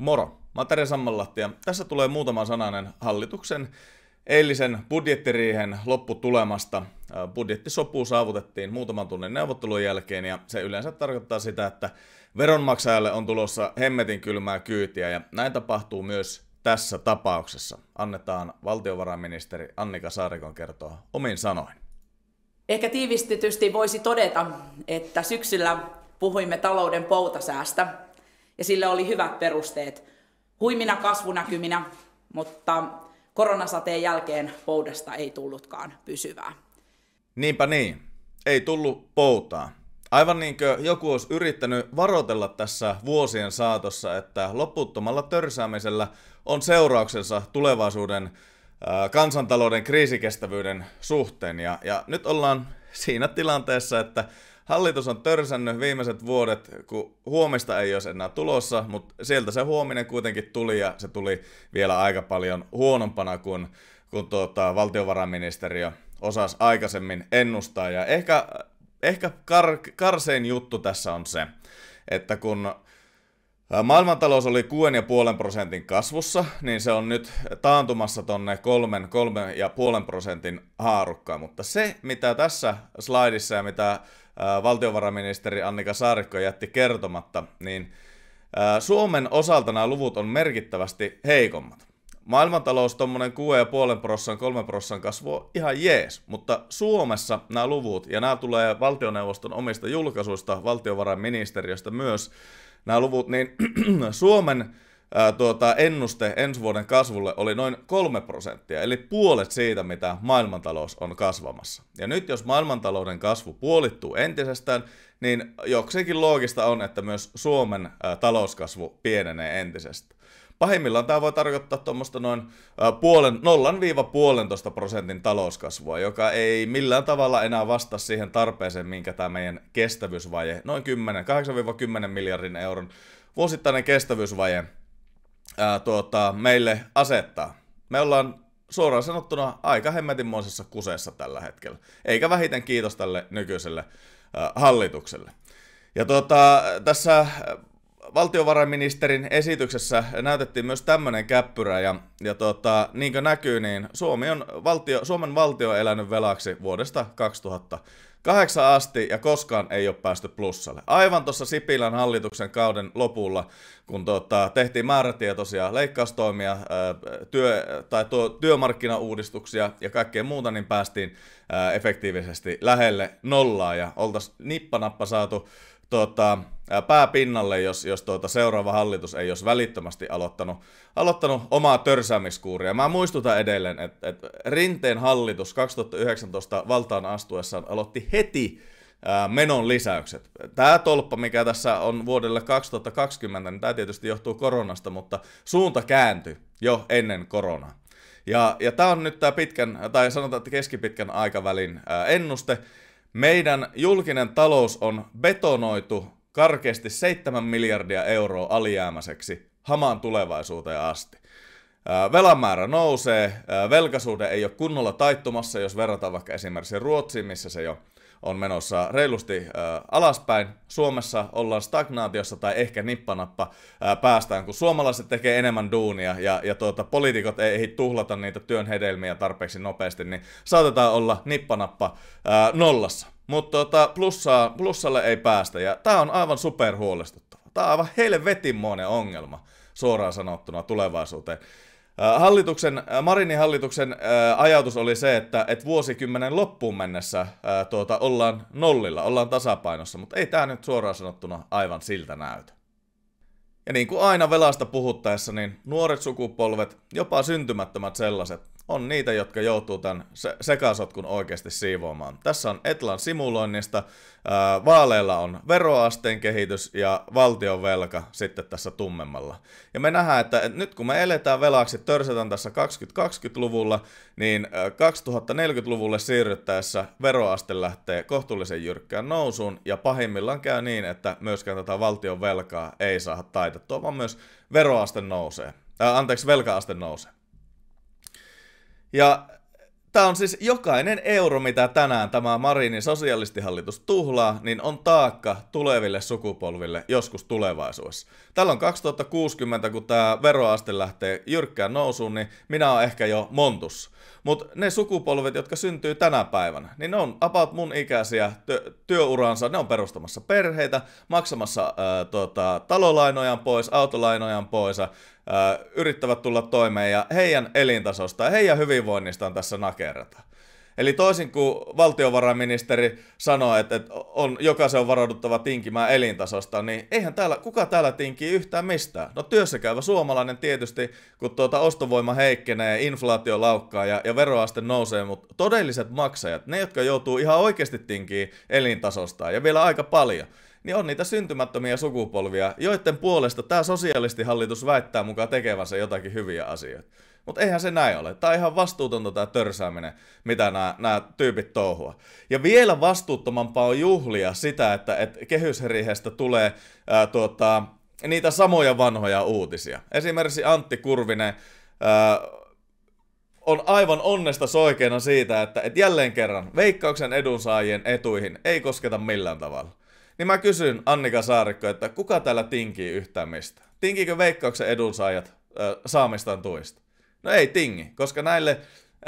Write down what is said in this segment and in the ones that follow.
Moro, mä oon Sammanlahti ja tässä tulee muutama sananen hallituksen eilisen budjettiriihen lopputulemasta. Äh, budjettisopu saavutettiin muutaman tunnin neuvottelun jälkeen ja se yleensä tarkoittaa sitä, että veronmaksajalle on tulossa hemmetin kylmää kyytiä ja näin tapahtuu myös tässä tapauksessa. Annetaan valtiovarainministeri Annika Saarikon kertoa omin sanoin. Ehkä tiivistetysti voisi todeta, että syksyllä puhuimme talouden poutasäästä – ja sille oli hyvät perusteet. Huimina kasvunäkyminä, mutta koronasateen jälkeen poudasta ei tullutkaan pysyvää. Niinpä niin, ei tullut poutaa. Aivan niin kuin joku olisi yrittänyt varoitella tässä vuosien saatossa, että loputtomalla törsäämisellä on seurauksensa tulevaisuuden kansantalouden kriisikestävyyden suhteen. Ja, ja nyt ollaan siinä tilanteessa, että Hallitus on törsännyt viimeiset vuodet, kun huomista ei olisi enää tulossa, mutta sieltä se huominen kuitenkin tuli ja se tuli vielä aika paljon huonompana kuin, kuin tuota, valtiovarainministeriö osasi aikaisemmin ennustaa. Ja ehkä, ehkä kar, karsein juttu tässä on se, että kun Maailmantalous oli 6,5 prosentin kasvussa, niin se on nyt taantumassa tonne 3, 3,5 prosentin haarukkaan. Mutta se, mitä tässä slaidissa ja mitä valtiovarainministeri Annika Saarikko jätti kertomatta, niin Suomen osalta nämä luvut on merkittävästi heikommat. Maailmantalous tuommoinen 6,5 prosenttia, 3 prosenttia kasvu on ihan jees, mutta Suomessa nämä luvut, ja nämä tulee valtioneuvoston omista julkaisuista, valtiovarainministeriöstä myös nämä luvut, niin Suomen ää, tuota, ennuste ensi vuoden kasvulle oli noin 3 prosenttia, eli puolet siitä, mitä maailmantalous on kasvamassa. Ja nyt jos maailmantalouden kasvu puolittuu entisestään, niin jokseenkin loogista on, että myös Suomen ää, talouskasvu pienenee entisestään. Pahimmillaan tämä voi tarkoittaa tuommoista noin puolen, 0-puolentoista prosentin talouskasvua, joka ei millään tavalla enää vastaa siihen tarpeeseen, minkä tämä meidän kestävyysvaje, noin 10, 8-10 miljardin euron vuosittainen kestävyysvaje ää, tuota, meille asettaa. Me ollaan suoraan sanottuna aika hemmetinmoisessa kuseessa tällä hetkellä. Eikä vähiten kiitos tälle nykyiselle ää, hallitukselle. Ja tuota, tässä valtiovarainministerin esityksessä näytettiin myös tämmöinen käppyrä, ja, ja tota, niin kuin näkyy, niin Suomi on valtio, Suomen valtio on elänyt velaksi vuodesta 2008 asti, ja koskaan ei ole päästy plussalle. Aivan tuossa Sipilän hallituksen kauden lopulla, kun tota, tehtiin määrätietoisia leikkaustoimia, ää, työ, tai tuo, työmarkkinauudistuksia ja kaikkea muuta, niin päästiin ää, efektiivisesti lähelle nollaa, ja oltaisiin nippanappa saatu tota, pääpinnalle, jos, jos tuota, seuraava hallitus ei olisi välittömästi aloittanut, aloittanut omaa törsäämiskuuria. Mä muistutan edelleen, että, että Rinteen hallitus 2019 valtaan astuessaan aloitti heti menon lisäykset. Tämä tolppa, mikä tässä on vuodelle 2020, niin tämä tietysti johtuu koronasta, mutta suunta kääntyi jo ennen koronaa. Ja, ja tämä on nyt tämä pitkän, tai sanotaan, että keskipitkän aikavälin ennuste, meidän julkinen talous on betonoitu karkeasti 7 miljardia euroa alijäämäiseksi hamaan tulevaisuuteen asti. Velan määrä nousee, velkasuhde ei ole kunnolla taittumassa, jos verrataan vaikka esimerkiksi Ruotsiin, missä se jo on menossa reilusti äh, alaspäin. Suomessa ollaan stagnaatiossa tai ehkä nippanappa äh, päästään, kun suomalaiset tekee enemmän duunia ja, ja tuota, poliitikot ei, ei tuhlata niitä työn hedelmiä tarpeeksi nopeasti, niin saatetaan olla nippanappa äh, nollassa. Mutta tuota, plussalle ei päästä ja tämä on aivan superhuolestuttava. Tämä on aivan helvetinmoinen ongelma suoraan sanottuna tulevaisuuteen. Hallituksen, Marinin hallituksen ajatus oli se, että, että vuosikymmenen loppuun mennessä tuota, ollaan nollilla, ollaan tasapainossa, mutta ei tämä nyt suoraan sanottuna aivan siltä näytä. Ja niin kuin aina velasta puhuttaessa, niin nuoret sukupolvet, jopa syntymättömät sellaiset, on niitä, jotka joutuu tämän sekasotkun oikeasti siivoamaan. Tässä on Etlan simuloinnista, vaaleilla on veroasteen kehitys ja valtion velka sitten tässä tummemmalla. Ja me nähdään, että, nyt kun me eletään velaksi, törsetään tässä 2020-luvulla, niin 2040-luvulle siirryttäessä veroaste lähtee kohtuullisen jyrkkään nousuun ja pahimmillaan käy niin, että myöskään tätä valtion velkaa ei saada taitettua, vaan myös veroaste nousee. Ää, anteeksi, velkaaste nousee. Ja tämä on siis jokainen euro, mitä tänään tämä Marinin sosialistihallitus tuhlaa, niin on taakka tuleville sukupolville joskus tulevaisuudessa. Tällä on 2060, kun tämä veroaste lähtee jyrkkään nousuun, niin minä olen ehkä jo montus. Mutta ne sukupolvet, jotka syntyy tänä päivänä, niin ne on about mun ikäisiä ty- työuransa, ne on perustamassa perheitä, maksamassa äh, tota, talolainojan pois, autolainojan pois, yrittävät tulla toimeen ja heidän elintasosta ja heidän hyvinvoinnistaan tässä nakerrata. Eli toisin kuin valtiovarainministeri sanoi, että, että on, jokaisen on varauduttava tinkimään elintasosta, niin eihän täällä, kuka täällä tinkii yhtään mistään? No työssäkäyvä suomalainen tietysti, kun tuota ostovoima heikkenee, inflaatio laukkaa ja, ja veroaste nousee, mutta todelliset maksajat, ne jotka joutuu ihan oikeasti tinkiin elintasosta ja vielä aika paljon – niin on niitä syntymättömiä sukupolvia, joiden puolesta tämä sosialistihallitus väittää mukaan tekevänsä jotakin hyviä asioita. Mutta eihän se näin ole. Tämä on ihan vastuutonta tämä törsääminen, mitä nämä, tyypit touhua. Ja vielä vastuuttomampaa on juhlia sitä, että, että kehysherihestä tulee ää, tuota, niitä samoja vanhoja uutisia. Esimerkiksi Antti Kurvinen ää, on aivan onnesta soikeena siitä, että et jälleen kerran veikkauksen edunsaajien etuihin ei kosketa millään tavalla. Niin mä kysyn Annika Saarikko, että kuka täällä tinkii yhtään mistä? Tinkiikö veikkauksen edunsaajat äh, saamistaan tuista? No ei tingi, koska näille,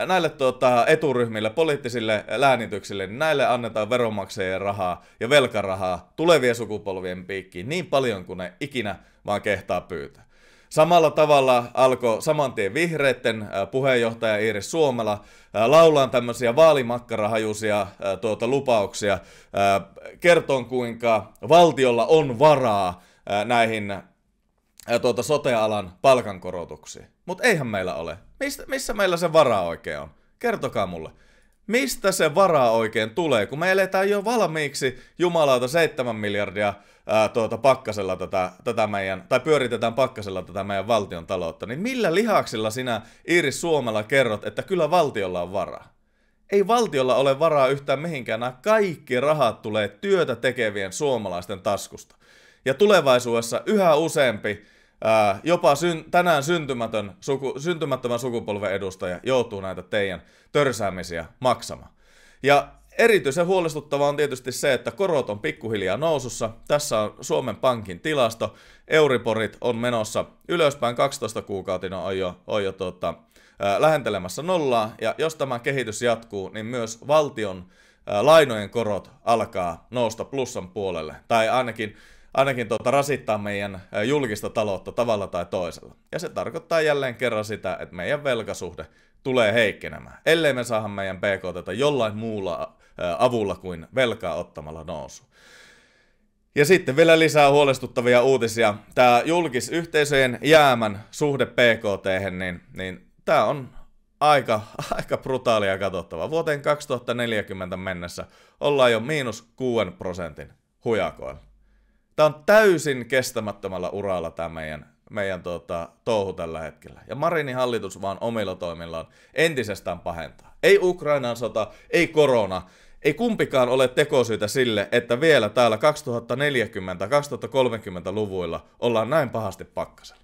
näille tuota, eturyhmille, poliittisille läänityksille, niin näille annetaan veronmaksajien rahaa ja velkarahaa tulevien sukupolvien piikkiin niin paljon kuin ne ikinä vaan kehtaa pyytää. Samalla tavalla alkoi samantien tien vihreitten puheenjohtaja Iiris Suomela laulaan tämmöisiä vaalimakkarahajuisia tuota, lupauksia, kertoon kuinka valtiolla on varaa näihin tuota, sotealan palkankorotuksiin. Mutta eihän meillä ole. Mistä, missä meillä se varaa oikein on? Kertokaa mulle mistä se varaa oikein tulee, kun me eletään jo valmiiksi jumalauta 7 miljardia ää, tuota, pakkasella tätä, tätä meidän, tai pyöritetään pakkasella tätä meidän valtion taloutta, niin millä lihaksilla sinä Iiris Suomella kerrot, että kyllä valtiolla on varaa? Ei valtiolla ole varaa yhtään mihinkään, nämä kaikki rahat tulee työtä tekevien suomalaisten taskusta. Ja tulevaisuudessa yhä useampi jopa syn, tänään syntymätön, suku, syntymättömän sukupolven edustaja joutuu näitä teidän törsäämisiä maksamaan. Ja erityisen huolestuttavaa on tietysti se, että korot on pikkuhiljaa nousussa. Tässä on Suomen Pankin tilasto. Euriporit on menossa ylöspäin 12 kuukautina on jo, on jo tuota, lähentelemässä nollaa. Ja jos tämä kehitys jatkuu, niin myös valtion lainojen korot alkaa nousta plussan puolelle. Tai ainakin ainakin tuota, rasittaa meidän julkista taloutta tavalla tai toisella. Ja se tarkoittaa jälleen kerran sitä, että meidän velkasuhde tulee heikkenemään, ellei me saada meidän BKT jollain muulla avulla kuin velkaa ottamalla nousu. Ja sitten vielä lisää huolestuttavia uutisia. Tämä julkisyhteisöjen jäämän suhde PKT, niin, niin tämä on aika, aika brutaalia katsottava. Vuoteen 2040 mennessä ollaan jo miinus 6 prosentin hujakoilla. Tämä on täysin kestämättömällä uralla tämä meidän, meidän tuota, touhu tällä hetkellä. Ja Marinin hallitus vaan omilla toimillaan entisestään pahentaa. Ei Ukrainan sota, ei korona, ei kumpikaan ole tekosyitä sille, että vielä täällä 2040-2030-luvuilla ollaan näin pahasti pakkasella.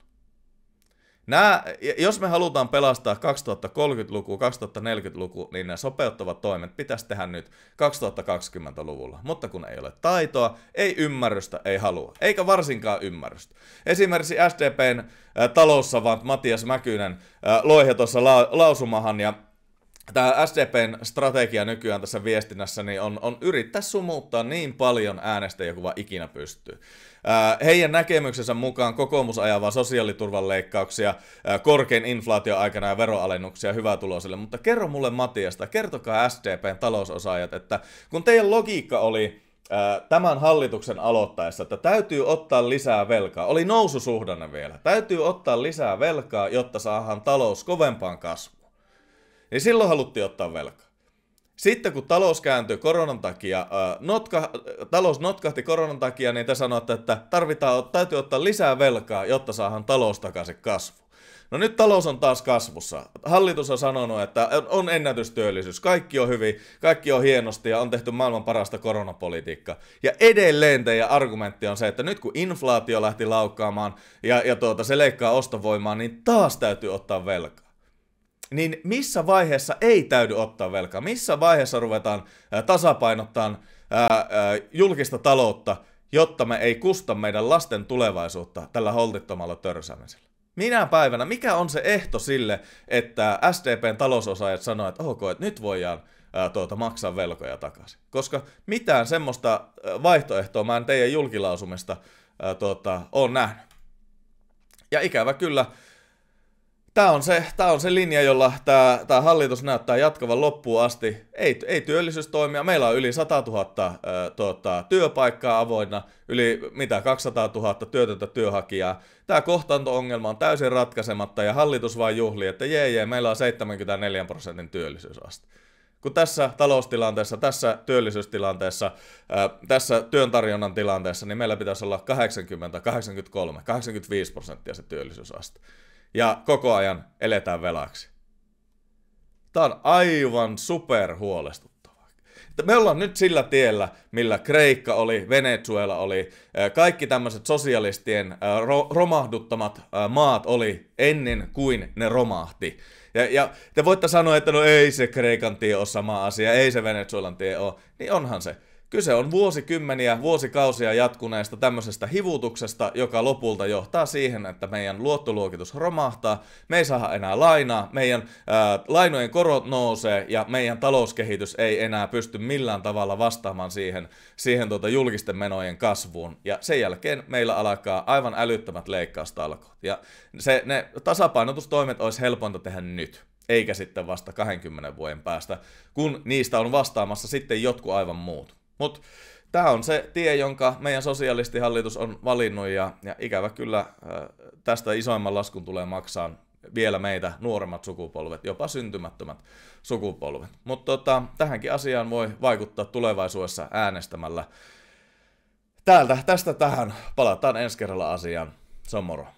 Nämä, jos me halutaan pelastaa 2030-luku, 2040-luku, niin nämä sopeuttavat toimet pitäisi tehdä nyt 2020-luvulla. Mutta kun ei ole taitoa, ei ymmärrystä, ei halua. Eikä varsinkaan ymmärrystä. Esimerkiksi SDPn äh, vaan Matias Mäkynen äh, loihe tuossa la- lausumahan ja tämä SDPn strategia nykyään tässä viestinnässä niin on, on yrittää sumuttaa niin paljon äänestäjiä kuin vaan ikinä pystyy. heidän näkemyksensä mukaan kokoomus ajavaa sosiaaliturvan leikkauksia, korkein inflaatio aikana ja veroalennuksia hyvätuloisille, mutta kerro mulle Matiasta, kertokaa SDPn talousosaajat, että kun teidän logiikka oli, tämän hallituksen aloittaessa, että täytyy ottaa lisää velkaa. Oli noususuhdanne vielä. Täytyy ottaa lisää velkaa, jotta saahan talous kovempaan kasvuun niin silloin haluttiin ottaa velkaa. Sitten kun talous kääntyi koronan takia, ää, äh, notka, talous notkahti koronan takia, niin te sanoitte, että tarvitaan, täytyy ottaa lisää velkaa, jotta saadaan talous takaisin kasvu. No nyt talous on taas kasvussa. Hallitus on sanonut, että on ennätystyöllisyys, kaikki on hyvin, kaikki on hienosti ja on tehty maailman parasta koronapolitiikkaa. Ja edelleen teidän argumentti on se, että nyt kun inflaatio lähti laukkaamaan ja, ja tuota, se leikkaa ostovoimaa, niin taas täytyy ottaa velkaa niin missä vaiheessa ei täydy ottaa velkaa? Missä vaiheessa ruvetaan tasapainottaa julkista taloutta, jotta me ei kusta meidän lasten tulevaisuutta tällä holtittomalla törsäämisellä? Minä päivänä, mikä on se ehto sille, että SDPn talousosaajat sanoivat, että ok, että nyt voidaan ää, tuota, maksaa velkoja takaisin. Koska mitään semmoista vaihtoehtoa mä en teidän julkilausumista tuota, ole nähnyt. Ja ikävä kyllä, tämä on, se, tämä on se linja, jolla tämä, tämä hallitus näyttää jatkavan loppuun asti. Ei, ei työllisyystoimia. Meillä on yli 100 000 äh, tuota, työpaikkaa avoinna, yli mitä 200 000 työtöntä työhakijaa. Tämä kohtaanto-ongelma on täysin ratkaisematta ja hallitus vain juhli, että jee, jee meillä on 74 prosentin työllisyysaste. Kun tässä taloustilanteessa, tässä työllisyystilanteessa, ää, tässä työn tarjonnan tilanteessa, niin meillä pitäisi olla 80, 83, 85 prosenttia se työllisyysaste ja koko ajan eletään velaksi. Tämä on aivan super huolestuttavaa. Me ollaan nyt sillä tiellä, millä Kreikka oli, Venezuela oli, kaikki tämmöiset sosialistien ro- romahduttamat maat oli ennen kuin ne romahti. Ja, ja te voitte sanoa, että no ei se Kreikan tie ole sama asia, ei se Venezuelan tie ole. Niin onhan se. Kyse on vuosikymmeniä, vuosikausia jatkuneesta tämmöisestä hivutuksesta, joka lopulta johtaa siihen, että meidän luottoluokitus romahtaa, me ei saada enää lainaa, meidän ää, äh, lainojen korot nousee ja meidän talouskehitys ei enää pysty millään tavalla vastaamaan siihen, siihen tuota julkisten menojen kasvuun. Ja sen jälkeen meillä alkaa aivan älyttömät leikkaustalkoot. Ja se, ne tasapainotustoimet olisi helpointa tehdä nyt eikä sitten vasta 20 vuoden päästä, kun niistä on vastaamassa sitten jotkut aivan muut. Mutta tämä on se tie, jonka meidän sosialistihallitus on valinnut ja, ja ikävä kyllä äh, tästä isoimman laskun tulee maksaa vielä meitä nuoremmat sukupolvet, jopa syntymättömät sukupolvet. Mutta tota, tähänkin asiaan voi vaikuttaa tulevaisuudessa äänestämällä. Täältä, tästä tähän. Palataan ensi kerralla asiaan. Se on moro.